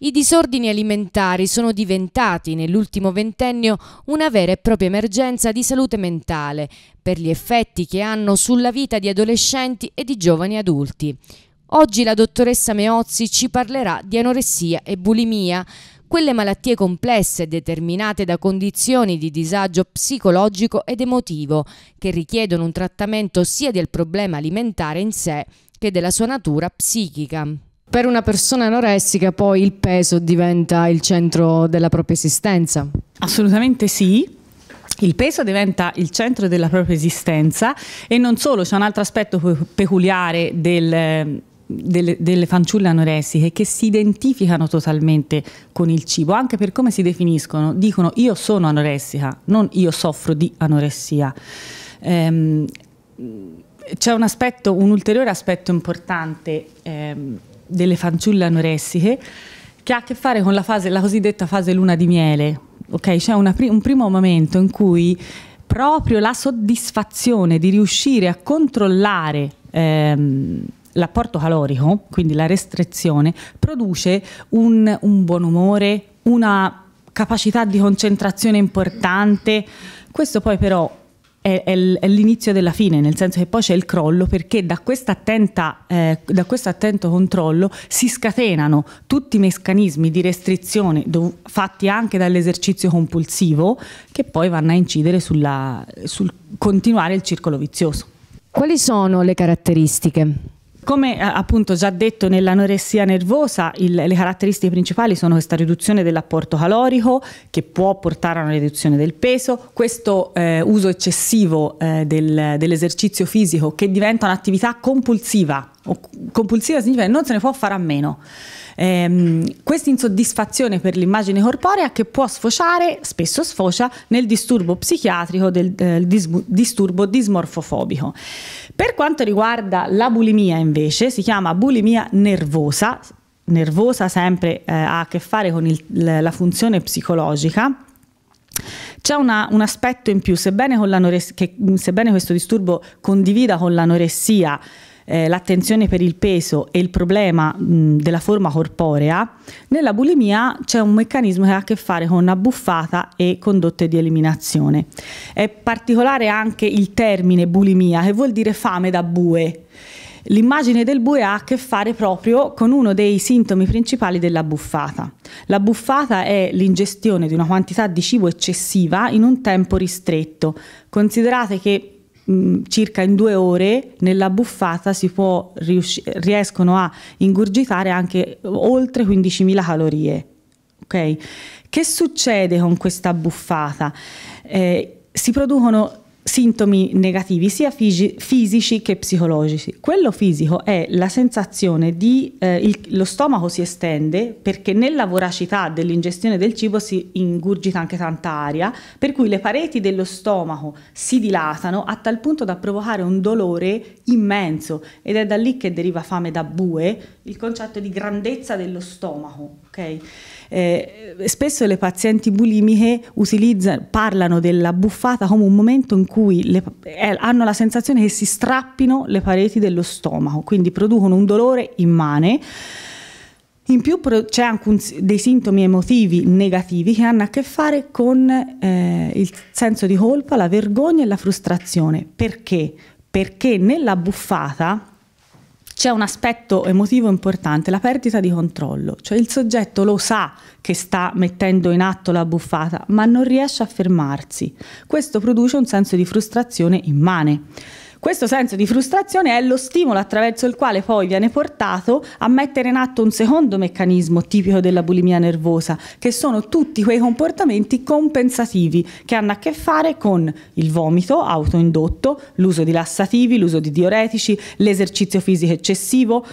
I disordini alimentari sono diventati nell'ultimo ventennio una vera e propria emergenza di salute mentale per gli effetti che hanno sulla vita di adolescenti e di giovani adulti. Oggi la dottoressa Meozzi ci parlerà di anoressia e bulimia, quelle malattie complesse determinate da condizioni di disagio psicologico ed emotivo che richiedono un trattamento sia del problema alimentare in sé che della sua natura psichica. Per una persona anoressica poi il peso diventa il centro della propria esistenza. Assolutamente sì, il peso diventa il centro della propria esistenza e non solo, c'è un altro aspetto peculiare del, delle, delle, fanciulle anoressiche che si identificano totalmente con il cibo, anche per come si definiscono, dicono io sono anoressica, non io soffro di anoressia. Ehm, c'è un, aspetto, un ulteriore aspetto importante ehm, delle fanciulle anoressiche che ha a che fare con la, fase, la cosiddetta fase luna di miele. Okay? C'è pr un primo momento in cui proprio la soddisfazione di riuscire a controllare ehm, l'apporto calorico, quindi la restrizione, produce un, un buon umore, una capacità di concentrazione importante. Questo poi però è, è l'inizio della fine, nel senso che poi c'è il crollo perché da, eh, da questo attento controllo si scatenano tutti i meccanismi di restrizione fatti anche dall'esercizio compulsivo che poi vanno a incidere sulla, sul continuare il circolo vizioso. Quali sono le caratteristiche? Come eh, appunto già detto nell'anoressia nervosa, il, le caratteristiche principali sono questa riduzione dell'apporto calorico che può portare a una riduzione del peso, questo eh, uso eccessivo eh, del, dell'esercizio fisico che diventa un'attività compulsiva. O, compulsiva significa che non se ne può fare a meno. Ehm, questa insoddisfazione per l'immagine corporea che può sfociare, spesso sfocia, nel disturbo psichiatrico del eh, dis disturbo dismorfofobico. Per quanto riguarda la bulimia invece, si chiama bulimia nervosa, nervosa sempre eh, ha a che fare con il, la funzione psicologica. C'è un aspetto in più, sebbene, che, sebbene questo disturbo condivida con l'anoressia eh, l'attenzione per il peso e il problema mh, della forma corporea, nella bulimia c'è un meccanismo che ha a che fare con abbuffata e condotte di eliminazione. È particolare anche il termine bulimia, che vuol dire fame da bue. L'immagine del bue ha a che fare proprio con uno dei sintomi principali della buffata. La buffata è l'ingestione di una quantità di cibo eccessiva in un tempo ristretto. Considerate che Mm, circa in due ore nella buffata si può, riescono a ingurgitare anche oltre 15.000 calorie. Okay? Che succede con questa buffata? Eh, si producono sintomi negativi sia fisi- fisici che psicologici. Quello fisico è la sensazione di eh, il, lo stomaco si estende perché nella voracità dell'ingestione del cibo si ingurgita anche tanta aria, per cui le pareti dello stomaco si dilatano a tal punto da provocare un dolore immenso ed è da lì che deriva fame da bue, il concetto di grandezza dello stomaco. Okay? Eh, spesso le pazienti bulimiche parlano della buffata come un momento in cui cui le, eh, hanno la sensazione che si strappino le pareti dello stomaco, quindi producono un dolore immane. In più c'è anche un, dei sintomi emotivi negativi che hanno a che fare con eh, il senso di colpa, la vergogna e la frustrazione. Perché? Perché nella buffata c'è un aspetto emotivo importante, la perdita di controllo, cioè il soggetto lo sa che sta mettendo in atto la buffata, ma non riesce a fermarsi. Questo produce un senso di frustrazione immane. Questo senso di frustrazione è lo stimolo attraverso il quale poi viene portato a mettere in atto un secondo meccanismo tipico della bulimia nervosa, che sono tutti quei comportamenti compensativi che hanno a che fare con il vomito autoindotto, l'uso di lassativi, l'uso di diuretici, l'esercizio fisico eccessivo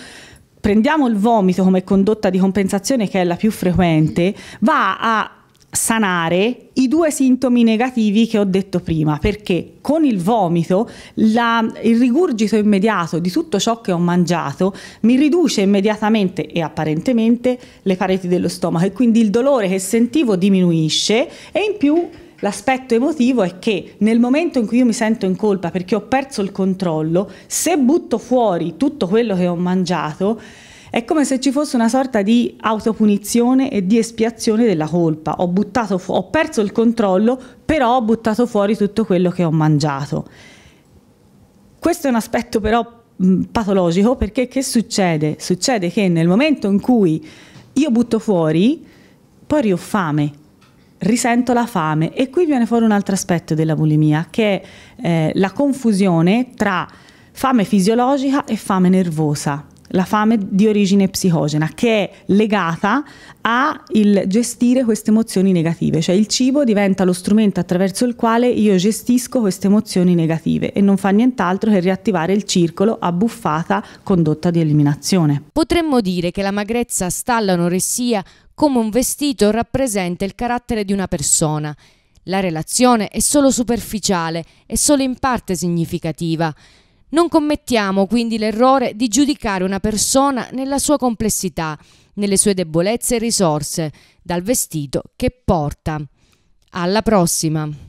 prendiamo il vomito come condotta di compensazione che è la più frequente, va a sanare i due sintomi negativi che ho detto prima, perché con il vomito la, il rigurgito immediato di tutto ciò che ho mangiato mi riduce immediatamente e apparentemente le pareti dello stomaco e quindi il dolore che sentivo diminuisce e in più L'aspetto emotivo è che nel momento in cui io mi sento in colpa perché ho perso il controllo, se butto fuori tutto quello che ho mangiato, è come se ci fosse una sorta di autopunizione e di espiazione della colpa. Ho, buttato fu- ho perso il controllo, però ho buttato fuori tutto quello che ho mangiato. Questo è un aspetto però mh, patologico perché che succede? Succede che nel momento in cui io butto fuori, poi ho fame, risento la fame e qui viene fuori un altro aspetto della bulimia che è eh, la confusione tra fame fisiologica e fame nervosa la fame di origine psicogena, che è legata al gestire queste emozioni negative, cioè il cibo diventa lo strumento attraverso il quale io gestisco queste emozioni negative e non fa nient'altro che riattivare il circolo a buffata condotta di eliminazione. Potremmo dire che la magrezza sta all'anoressia come un vestito rappresenta il carattere di una persona. La relazione è solo superficiale e solo in parte significativa. Non commettiamo quindi l'errore di giudicare una persona nella sua complessità, nelle sue debolezze e risorse, dal vestito che porta. Alla prossima!